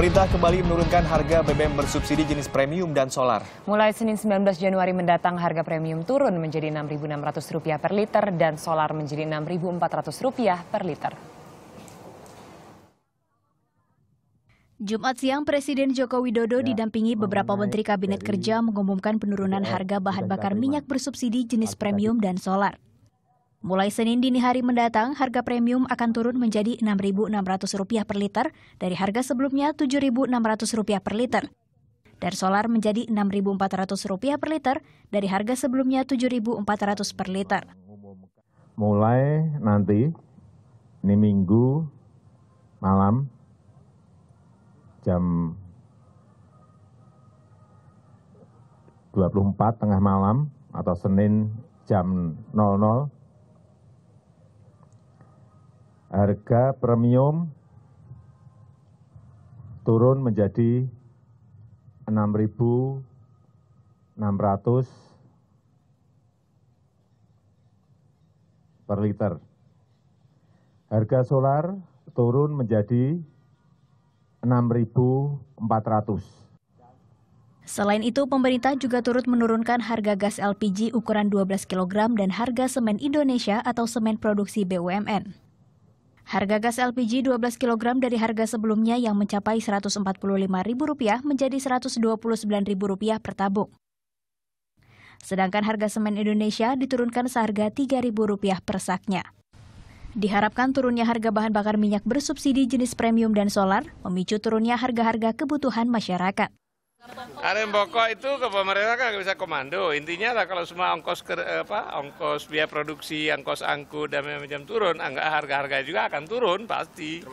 Pemerintah kembali menurunkan harga BBM bersubsidi jenis premium dan solar. Mulai Senin 19 Januari mendatang harga premium turun menjadi Rp6.600 per liter dan solar menjadi Rp6.400 per liter. Jumat siang, Presiden Joko Widodo ya, didampingi beberapa menteri Kabinet Kerja mengumumkan penurunan harga bahan bakar minyak bersubsidi jenis premium dan solar. Mulai Senin dini hari mendatang, harga premium akan turun menjadi Rp6.600 per liter dari harga sebelumnya Rp7.600 per liter. Dan solar menjadi Rp6.400 per liter dari harga sebelumnya Rp7.400 per liter. Mulai nanti, ini minggu malam jam 24 tengah malam atau Senin jam 00 harga premium turun menjadi rp 6600 per liter. Harga solar turun menjadi rp 6.400. Selain itu, pemerintah juga turut menurunkan harga gas LPG ukuran 12 kg dan harga semen Indonesia atau semen produksi BUMN. Harga gas LPG 12 kg dari harga sebelumnya yang mencapai Rp145.000 menjadi Rp129.000 per tabung. Sedangkan harga semen Indonesia diturunkan seharga Rp3.000 per saknya. Diharapkan turunnya harga bahan bakar minyak bersubsidi jenis premium dan solar memicu turunnya harga-harga kebutuhan masyarakat. Ada Aren pokok itu ke pemerintah kan bisa komando. Intinya lah kalau semua ongkos ke, eh, apa ongkos biaya produksi, ongkos angkut dan macam turun, angka harga-harga juga akan turun pasti.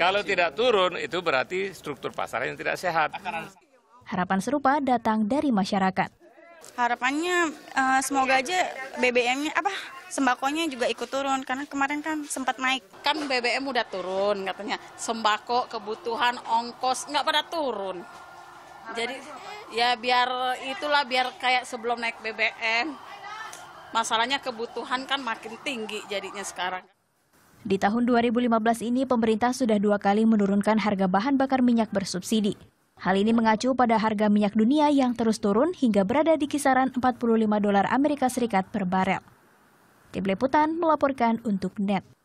Kalau tidak turun itu berarti struktur pasar yang tidak sehat. Harapan serupa datang dari masyarakat. Harapannya uh, semoga aja BBM-nya apa sembakonya juga ikut turun karena kemarin kan sempat naik. Kan BBM udah turun katanya, sembako, kebutuhan, ongkos nggak pada turun jadi ya biar itulah biar kayak sebelum naik BBM masalahnya kebutuhan kan makin tinggi jadinya sekarang di tahun 2015 ini, pemerintah sudah dua kali menurunkan harga bahan bakar minyak bersubsidi. Hal ini mengacu pada harga minyak dunia yang terus turun hingga berada di kisaran 45 dolar Amerika Serikat per barel. Tim Liputan melaporkan untuk NET.